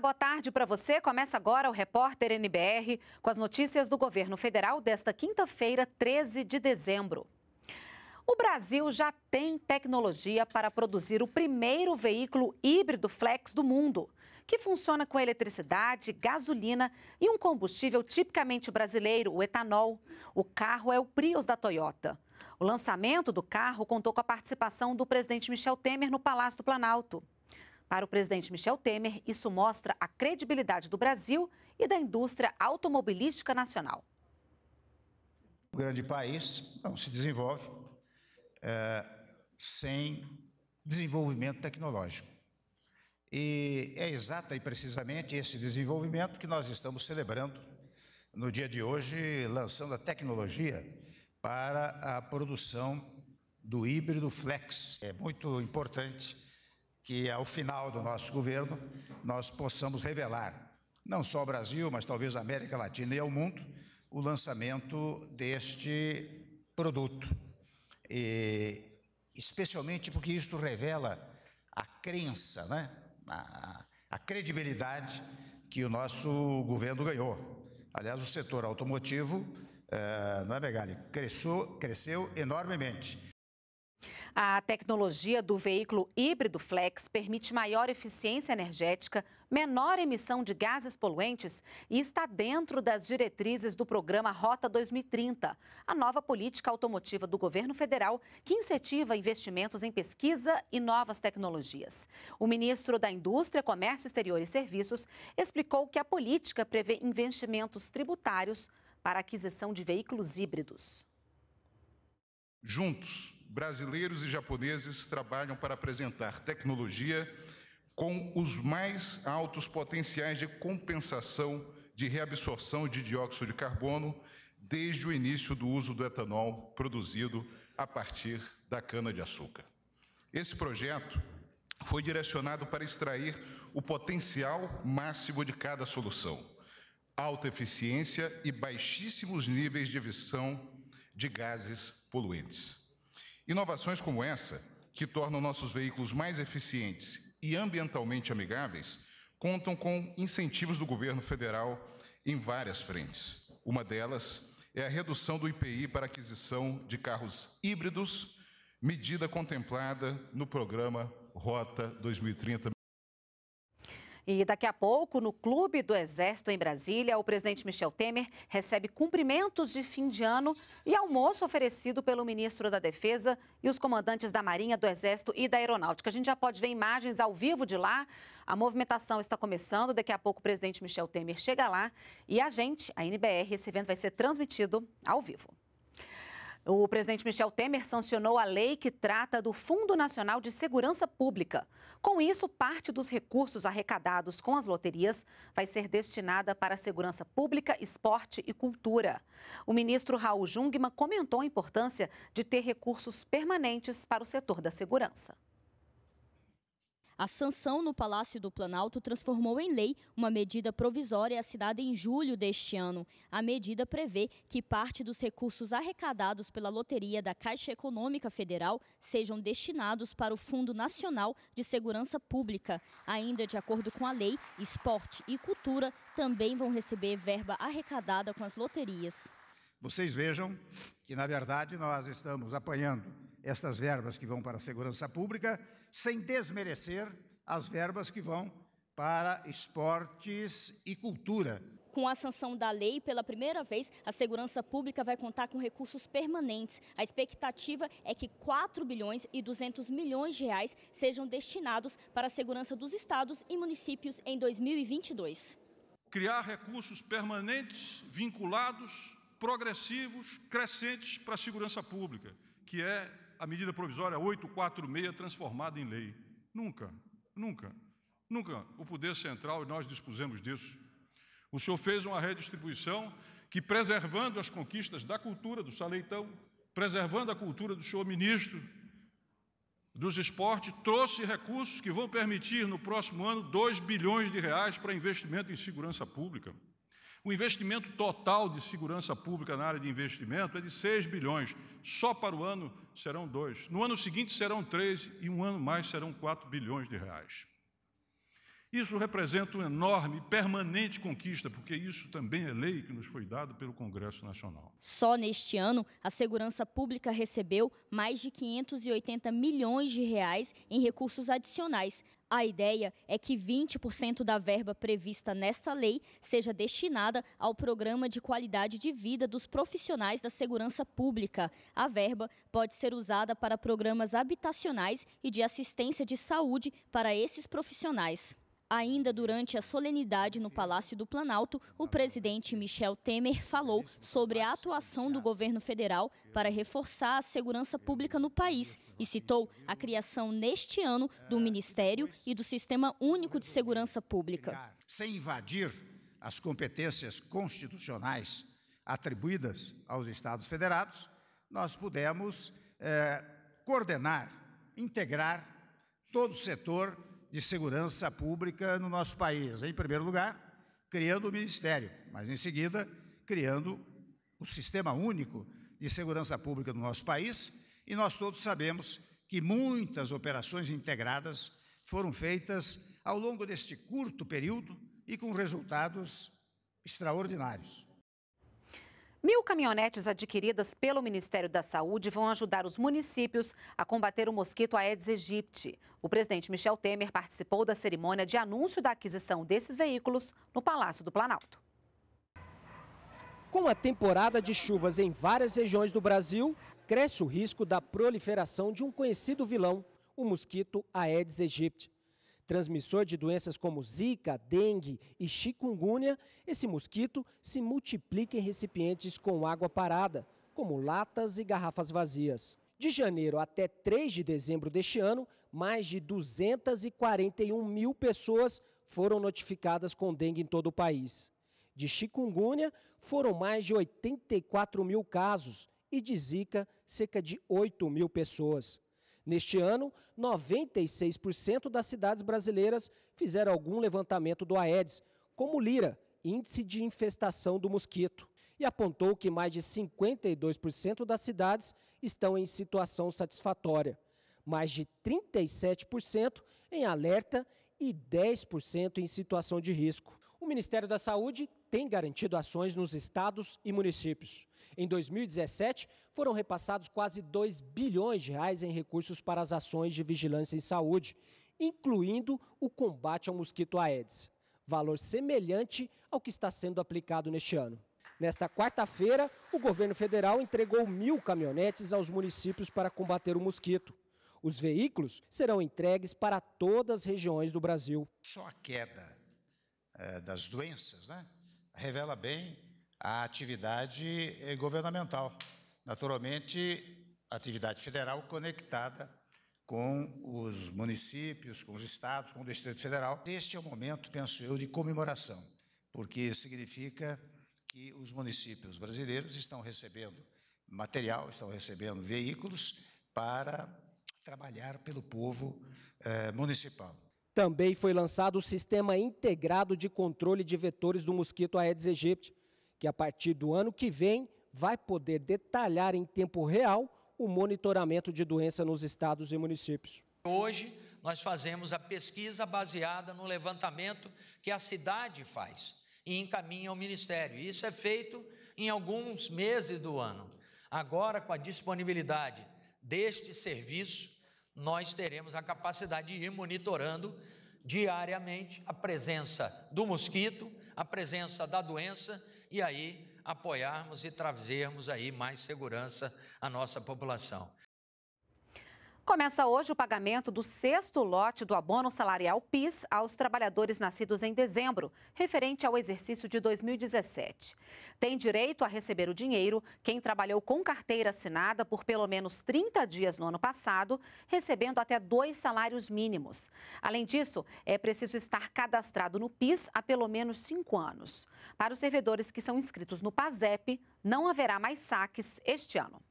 boa tarde para você. Começa agora o Repórter NBR com as notícias do governo federal desta quinta-feira, 13 de dezembro. O Brasil já tem tecnologia para produzir o primeiro veículo híbrido flex do mundo, que funciona com eletricidade, gasolina e um combustível tipicamente brasileiro, o etanol. O carro é o Prius da Toyota. O lançamento do carro contou com a participação do presidente Michel Temer no Palácio do Planalto. Para o presidente Michel Temer, isso mostra a credibilidade do Brasil e da indústria automobilística nacional. O grande país não se desenvolve é, sem desenvolvimento tecnológico. E é exata e precisamente esse desenvolvimento que nós estamos celebrando no dia de hoje, lançando a tecnologia para a produção do híbrido flex. É muito importante que ao final do nosso governo nós possamos revelar, não só ao Brasil, mas talvez à América Latina e ao mundo, o lançamento deste produto. E, especialmente porque isto revela a crença, né? a, a credibilidade que o nosso governo ganhou. Aliás, o setor automotivo, eh, não é, Megali, cresceu, cresceu enormemente. A tecnologia do veículo híbrido flex permite maior eficiência energética, menor emissão de gases poluentes e está dentro das diretrizes do programa Rota 2030, a nova política automotiva do governo federal que incentiva investimentos em pesquisa e novas tecnologias. O ministro da Indústria, Comércio Exterior e Serviços explicou que a política prevê investimentos tributários para a aquisição de veículos híbridos. Juntos brasileiros e japoneses trabalham para apresentar tecnologia com os mais altos potenciais de compensação de reabsorção de dióxido de carbono desde o início do uso do etanol produzido a partir da cana-de-açúcar. Esse projeto foi direcionado para extrair o potencial máximo de cada solução, alta eficiência e baixíssimos níveis de emissão de gases poluentes. Inovações como essa, que tornam nossos veículos mais eficientes e ambientalmente amigáveis, contam com incentivos do governo federal em várias frentes. Uma delas é a redução do IPI para aquisição de carros híbridos, medida contemplada no programa Rota 2030 e daqui a pouco, no Clube do Exército em Brasília, o presidente Michel Temer recebe cumprimentos de fim de ano e almoço oferecido pelo ministro da Defesa e os comandantes da Marinha, do Exército e da Aeronáutica. A gente já pode ver imagens ao vivo de lá. A movimentação está começando. Daqui a pouco, o presidente Michel Temer chega lá e a gente, a NBR, esse evento vai ser transmitido ao vivo. O presidente Michel Temer sancionou a lei que trata do Fundo Nacional de Segurança Pública. Com isso, parte dos recursos arrecadados com as loterias vai ser destinada para segurança pública, esporte e cultura. O ministro Raul Jungmann comentou a importância de ter recursos permanentes para o setor da segurança. A sanção no Palácio do Planalto transformou em lei uma medida provisória assinada em julho deste ano. A medida prevê que parte dos recursos arrecadados pela loteria da Caixa Econômica Federal sejam destinados para o Fundo Nacional de Segurança Pública. Ainda de acordo com a lei, esporte e cultura também vão receber verba arrecadada com as loterias. Vocês vejam que, na verdade, nós estamos apanhando estas verbas que vão para a segurança pública sem desmerecer as verbas que vão para esportes e cultura. Com a sanção da lei, pela primeira vez, a segurança pública vai contar com recursos permanentes. A expectativa é que 4 bilhões e 200 milhões de reais sejam destinados para a segurança dos estados e municípios em 2022. Criar recursos permanentes, vinculados, progressivos, crescentes para a segurança pública, que é a medida provisória 846 transformada em lei. Nunca, nunca, nunca o poder central, e nós dispusemos disso. O senhor fez uma redistribuição que, preservando as conquistas da cultura do Saleitão, preservando a cultura do senhor ministro dos esportes, trouxe recursos que vão permitir, no próximo ano, 2 bilhões de reais para investimento em segurança pública. O investimento total de segurança pública na área de investimento é de 6 bilhões. Só para o ano serão 2. No ano seguinte serão 3 e um ano mais serão 4 bilhões de reais. Isso representa uma enorme, permanente conquista, porque isso também é lei que nos foi dada pelo Congresso Nacional. Só neste ano, a segurança pública recebeu mais de 580 milhões de reais em recursos adicionais. A ideia é que 20% da verba prevista nesta lei seja destinada ao programa de qualidade de vida dos profissionais da segurança pública. A verba pode ser usada para programas habitacionais e de assistência de saúde para esses profissionais. Ainda durante a solenidade no Palácio do Planalto, o presidente Michel Temer falou sobre a atuação do governo federal para reforçar a segurança pública no país e citou a criação neste ano do Ministério e do Sistema Único de Segurança Pública. Sem invadir as competências constitucionais atribuídas aos Estados federados, nós pudemos eh, coordenar, integrar todo o setor de segurança pública no nosso país. Em primeiro lugar, criando o Ministério, mas em seguida, criando o Sistema Único de Segurança Pública no nosso país. E nós todos sabemos que muitas operações integradas foram feitas ao longo deste curto período e com resultados extraordinários. Mil caminhonetes adquiridas pelo Ministério da Saúde vão ajudar os municípios a combater o mosquito Aedes aegypti. O presidente Michel Temer participou da cerimônia de anúncio da aquisição desses veículos no Palácio do Planalto. Com a temporada de chuvas em várias regiões do Brasil, cresce o risco da proliferação de um conhecido vilão, o mosquito Aedes aegypti. Transmissor de doenças como zika, dengue e chikungunya, esse mosquito se multiplica em recipientes com água parada, como latas e garrafas vazias. De janeiro até 3 de dezembro deste ano, mais de 241 mil pessoas foram notificadas com dengue em todo o país. De chikungunya, foram mais de 84 mil casos e de zika, cerca de 8 mil pessoas. Neste ano, 96% das cidades brasileiras fizeram algum levantamento do Aedes, como Lira, índice de infestação do mosquito, e apontou que mais de 52% das cidades estão em situação satisfatória, mais de 37% em alerta e 10% em situação de risco. O Ministério da Saúde tem garantido ações nos estados e municípios. Em 2017, foram repassados quase 2 bilhões de reais em recursos para as ações de vigilância em saúde, incluindo o combate ao mosquito Aedes, valor semelhante ao que está sendo aplicado neste ano. Nesta quarta-feira, o governo federal entregou mil caminhonetes aos municípios para combater o mosquito. Os veículos serão entregues para todas as regiões do Brasil. Só a queda é, das doenças né, revela bem a atividade eh, governamental. Naturalmente, atividade federal conectada com os municípios, com os estados, com o Distrito Federal. Este é o momento, penso eu, de comemoração, porque significa que os municípios brasileiros estão recebendo material, estão recebendo veículos para trabalhar pelo povo eh, municipal. Também foi lançado o Sistema Integrado de Controle de Vetores do Mosquito Aedes aegypti, que a partir do ano que vem vai poder detalhar em tempo real o monitoramento de doença nos estados e municípios. Hoje nós fazemos a pesquisa baseada no levantamento que a cidade faz e encaminha ao Ministério. Isso é feito em alguns meses do ano. Agora, com a disponibilidade deste serviço, nós teremos a capacidade de ir monitorando diariamente a presença do mosquito, a presença da doença e aí apoiarmos e trazermos aí mais segurança à nossa população. Começa hoje o pagamento do sexto lote do abono salarial PIS aos trabalhadores nascidos em dezembro, referente ao exercício de 2017. Tem direito a receber o dinheiro quem trabalhou com carteira assinada por pelo menos 30 dias no ano passado, recebendo até dois salários mínimos. Além disso, é preciso estar cadastrado no PIS há pelo menos cinco anos. Para os servidores que são inscritos no PASEP, não haverá mais saques este ano.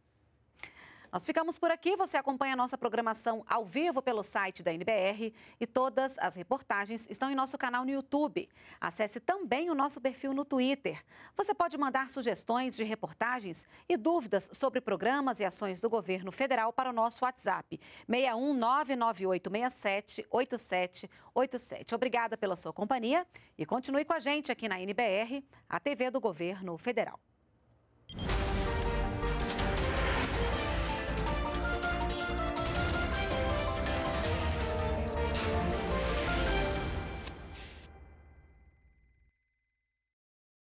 Nós ficamos por aqui. Você acompanha a nossa programação ao vivo pelo site da NBR e todas as reportagens estão em nosso canal no YouTube. Acesse também o nosso perfil no Twitter. Você pode mandar sugestões de reportagens e dúvidas sobre programas e ações do governo federal para o nosso WhatsApp 61998678787. Obrigada pela sua companhia e continue com a gente aqui na NBR, a TV do Governo Federal.